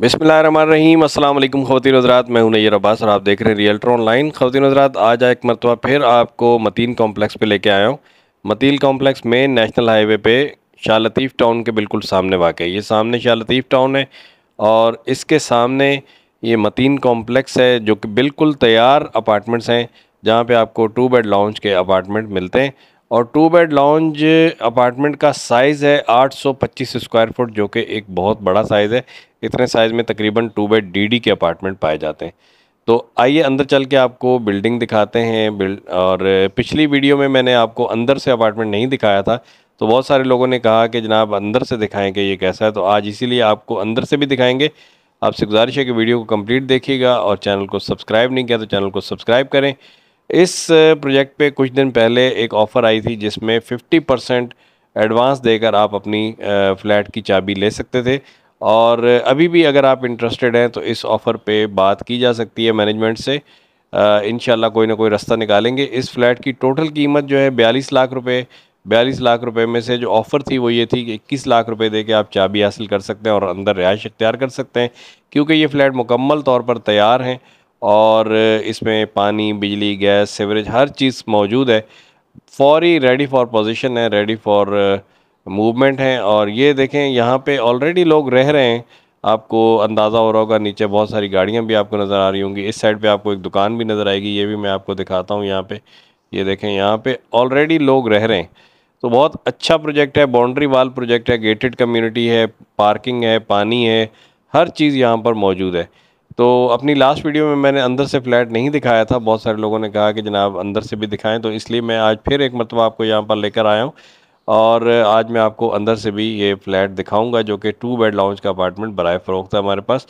बिसमीम अल्लाम ख़वान हज़रात मैं हूं नैर अब्बास और आप देख रहे हैं रियल्टर ऑनलाइन ख़वान हज़रात आज एक मरतबा फिर आपको मतीन कॉम्प्लेक्स पे लेके आया हूं मतीन कॉम्प्लेक्स में नेशनल हाईवे पे शाह लतीफ़ टाउन के बिल्कुल सामने वाक़ है ये सामने शाह लतीफ़ टाउन है और इसके सामने ये मतीन कॉम्प्लेक्स है जो कि बिल्कुल तैयार अपार्टमेंट्स हैं जहाँ पर आपको टू बेड लॉन्च के अपार्टमेंट मिलते हैं और टू बेड लॉन्च अपार्टमेंट का साइज़ है 825 स्क्वायर फुट जो कि एक बहुत बड़ा साइज़ है इतने साइज़ में तकरीबन टू बेड डी के अपार्टमेंट पाए जाते हैं तो आइए अंदर चल के आपको बिल्डिंग दिखाते हैं बिल्ड और पिछली वीडियो में मैंने आपको अंदर से अपार्टमेंट नहीं दिखाया था तो बहुत सारे लोगों ने कहा कि जनाब अंदर से दिखाएं कि ये कैसा है तो आज इसीलिए आपको अंदर से भी दिखाएंगे आपसे गुजारिश है कि वीडियो को कंप्लीट देखिएगा और चैनल को सब्सक्राइब नहीं किया तो चैनल को सब्सक्राइब करें इस प्रोजेक्ट पे कुछ दिन पहले एक ऑफ़र आई थी जिसमें 50 परसेंट एडवांस देकर आप अपनी फ़्लैट की चाबी ले सकते थे और अभी भी अगर आप इंटरेस्टेड हैं तो इस ऑफ़र पे बात की जा सकती है मैनेजमेंट से इन कोई ना कोई रास्ता निकालेंगे इस फ्लैट की टोटल कीमत जो है बयालीस लाख रुपये बयालीस लाख रुपए में से जो ऑफ़र थी वो ये थी कि इक्कीस लाख रुपए दे के आप चाबी हासिल कर सकते हैं और अंदर रिहाइश इख्तियार कर सकते हैं क्योंकि ये फ़्लैट मुकम्मल तौर पर तैयार हैं और इसमें पानी बिजली गैस सीवरेज हर चीज़ मौजूद है फौरी रेडी फॉर पोजीशन है रेडी फॉर मूवमेंट हैं और ये देखें यहाँ पे ऑलरेडी लोग रह रहे हैं आपको अंदाज़ा हो रहा होगा नीचे बहुत सारी गाड़ियाँ भी आपको नज़र आ रही होंगी इस साइड पे आपको एक दुकान भी नज़र आएगी ये भी मैं आपको दिखाता हूँ यहाँ पे ये देखें यहाँ पे ऑलरेडी लोग रह रहे हैं तो बहुत अच्छा प्रोजेक्ट है बाउंड्री वाल प्रोजेक्ट है गेटेड कम्यूनिटी है पार्किंग है पानी है हर चीज़ यहाँ पर मौजूद है तो अपनी लास्ट वीडियो में मैंने अंदर से फ्लैट नहीं दिखाया था बहुत सारे लोगों ने कहा कि जनाब अंदर से भी दिखाएं तो इसलिए मैं आज फिर एक मरतबा आपको यहाँ पर लेकर आया हूँ और आज मैं आपको अंदर से भी ये फ्लैट दिखाऊंगा जो कि टू बेड लाउंज का अपार्टमेंट बरए फ़रोख्त है हमारे पास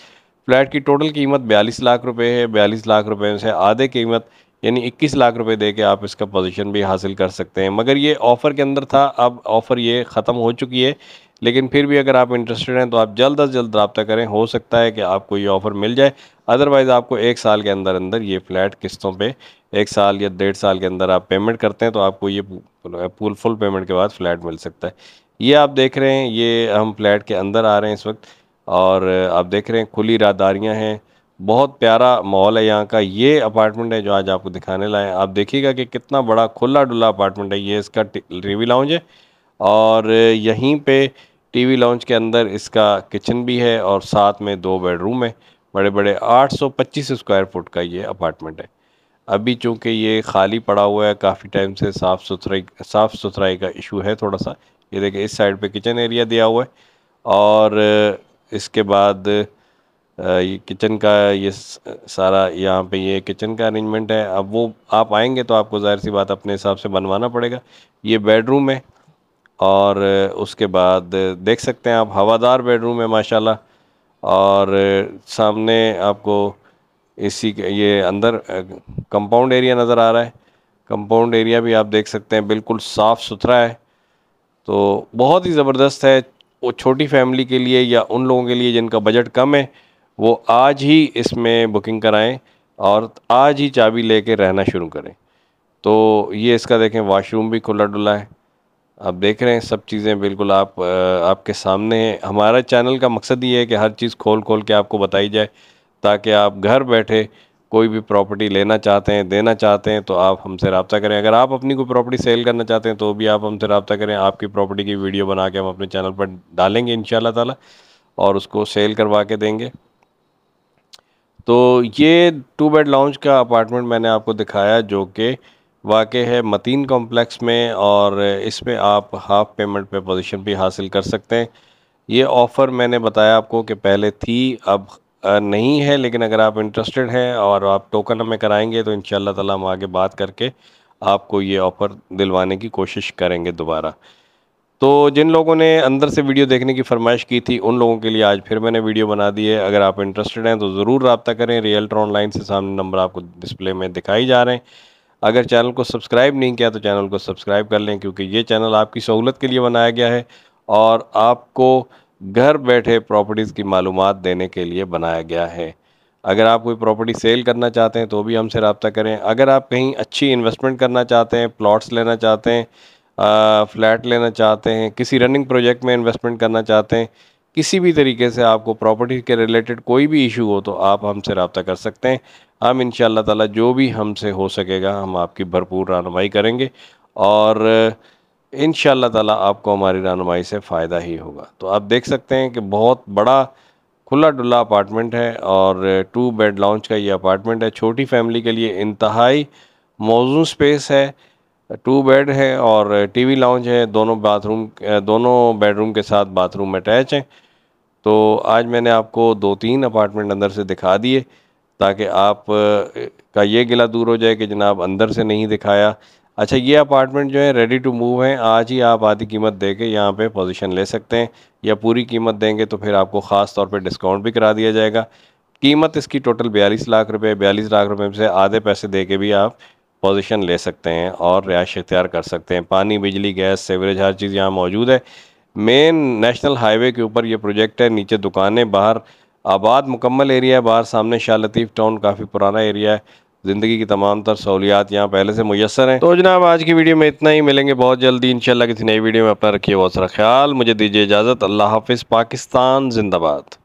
फ्लैट की टोटल कीमत बयालीस लाख रुपए है बयालीस लाख रुपए से आधे कीमत यानी 21 लाख रुपए दे के आप इसका पोजीशन भी हासिल कर सकते हैं मगर ये ऑफ़र के अंदर था अब ऑफ़र ये ख़त्म हो चुकी है लेकिन फिर भी अगर आप इंटरेस्टेड हैं तो आप जल्द अज जल्द रबता करें हो सकता है कि आपको ये ऑफ़र मिल जाए अदरवाइज़ आपको एक साल के अंदर अंदर ये फ़्लैट किस्तों पर एक साल या डेढ़ साल के अंदर आप पेमेंट करते हैं तो आपको ये फुल फुल पेमेंट के बाद फ्लैट मिल सकता है ये आप देख रहे हैं ये हम फ्लैट के अंदर आ रहे हैं इस वक्त और आप देख रहे हैं खुली रादारियाँ हैं बहुत प्यारा माहौल है यहाँ का ये अपार्टमेंट है जो आज आपको दिखाने लाए आप देखिएगा कि कितना बड़ा खुला डुला अपार्टमेंट है ये इसका टीवी लाउंज है और यहीं पे टीवी लाउंज के अंदर इसका किचन भी है और साथ में दो बेडरूम है बड़े बड़े 825 स्क्वायर फुट का ये अपार्टमेंट है अभी चूँकि ये खाली पड़ा हुआ है काफ़ी टाइम से साफ़ सुथराई साफ़ सुथराई का इशू है थोड़ा सा ये देखिए इस साइड पे किचन एरिया दिया हुआ है और इसके बाद ये किचन का ये सारा यहाँ पे ये किचन का अरेंजमेंट है अब वो आप आएंगे तो आपको ज़ाहिर सी बात अपने हिसाब से बनवाना पड़ेगा ये बेडरूम है और उसके बाद देख सकते हैं आप हवादार बेडरूम है माशाल्लाह और सामने आपको के ये अंदर कंपाउंड एरिया नज़र आ रहा है कंपाउंड एरिया भी आप देख सकते हैं बिल्कुल साफ़ सुथरा है तो बहुत ही ज़बरदस्त है वो छोटी फैमिली के लिए या उन लोगों के लिए जिनका बजट कम है वो आज ही इसमें बुकिंग कराएं और आज ही चाबी लेके रहना शुरू करें तो ये इसका देखें वाशरूम भी खुला डुला है आप देख रहे हैं सब चीज़ें बिल्कुल आप आपके सामने हैं हमारा चैनल का मकसद ये है कि हर चीज़ खोल खोल के आपको बताई जाए ताकि आप घर बैठे कोई भी प्रॉपर्टी लेना चाहते हैं देना चाहते हैं तो आप हमसे रबता करें अगर आप अपनी कोई प्रॉपर्टी सेल करना चाहते हैं तो भी आप हमसे रबता करें आपकी प्रॉपर्टी की वीडियो बना के हम अपने चैनल पर डालेंगे इन ताला और उसको सेल करवा के देंगे तो ये टू बेड लाउंज का अपार्टमेंट मैंने आपको दिखाया जो कि वाक़ है मतीन कॉम्प्लेक्स में और इसमें आप हाफ़ पेमेंट पे पोजिशन भी हासिल कर सकते हैं ये ऑफ़र मैंने बताया आपको कि पहले थी अब नहीं है लेकिन अगर आप इंटरेस्टेड हैं और आप टोकन हमें कराएंगे तो इन ताला हम आगे बात करके आपको ये ऑफ़र दिलवाने की कोशिश करेंगे दोबारा तो जिन लोगों ने अंदर से वीडियो देखने की फरमाइश की थी उन लोगों के लिए आज फिर मैंने वीडियो बना दी है अगर आप इंटरेस्टेड हैं तो ज़रूर रबता करें रियल्टर ऑनलाइन से सामने नंबर आपको डिस्प्ले में दिखाई जा रहे हैं अगर चैनल को सब्सक्राइब नहीं किया तो चैनल को सब्सक्राइब कर लें क्योंकि ये चैनल आपकी सहूलत के लिए बनाया गया है और आपको घर बैठे प्रॉपर्टीज़ की मालूम देने के लिए बनाया गया है अगर आप कोई प्रॉपर्टी सेल करना चाहते हैं तो भी हमसे रबता करें अगर आप कहीं अच्छी इन्वेस्टमेंट करना चाहते हैं प्लॉट्स लेना चाहते हैं फ्लैट लेना चाहते हैं किसी रनिंग प्रोजेक्ट में इन्वेस्टमेंट करना चाहते हैं किसी भी तरीके से आपको प्रॉपर्टी के रिलेटेड कोई भी इशू हो तो आप हमसे रबता कर सकते हैं हम इन ताला जो भी हमसे हो सकेगा हम आपकी भरपूर रहनमाई करेंगे और इन ताला आपको हमारी रहनमाई से फ़ायदा ही होगा तो आप देख सकते हैं कि बहुत बड़ा खुला डुल्ला अपार्टमेंट है और टू बेड लाउंज का ये अपार्टमेंट है छोटी फैमिली के लिए इंतहाई मौजू स्पेस है टू बेड है और टीवी लाउंज है दोनों बाथरूम दोनों बेडरूम के साथ बाथरूम अटैच हैं तो आज मैंने आपको दो तीन अपार्टमेंट अंदर से दिखा दिए ताकि आप का ये गिला दूर हो जाए कि जनाब अंदर से नहीं दिखाया अच्छा ये अपार्टमेंट जो है रेडी टू मूव है आज ही आप आधी कीमत दे के यहाँ पर पोजिशन ले सकते हैं या पूरी कीमत देंगे तो फिर आपको ख़ास तौर पर डिस्काउंट भी करा दिया जाएगा कीमत इसकी टोटल बयालीस लाख रुपए बयालीस लाख रुपए से आधे पैसे दे के भी आप पोजीशन ले सकते हैं और रिहाइश इख्तियार कर सकते हैं पानी बिजली गैस सेवरेज हर चीज़ यहाँ मौजूद है मेन नेशनल हाईवे के ऊपर ये प्रोजेक्ट है नीचे दुकानें बाहर आबाद मुकम्मल एरिया है बाहर सामने शाह लतीफ़ टाउन काफ़ी पुराना एरिया है ज़िंदगी की तमाम तर सहूलियात यहाँ पहले से मैसर हैं तो जनाब आज की वीडियो में इतना ही मिलेंगे बहुत जल्दी इनशाला किसी नई वीडियो में अपना रखिए बहुत सारा ख्याल मुझे दीजिए इजाज़त अल्लाह हाफिज़ पाकिस्तान जिंदाबाद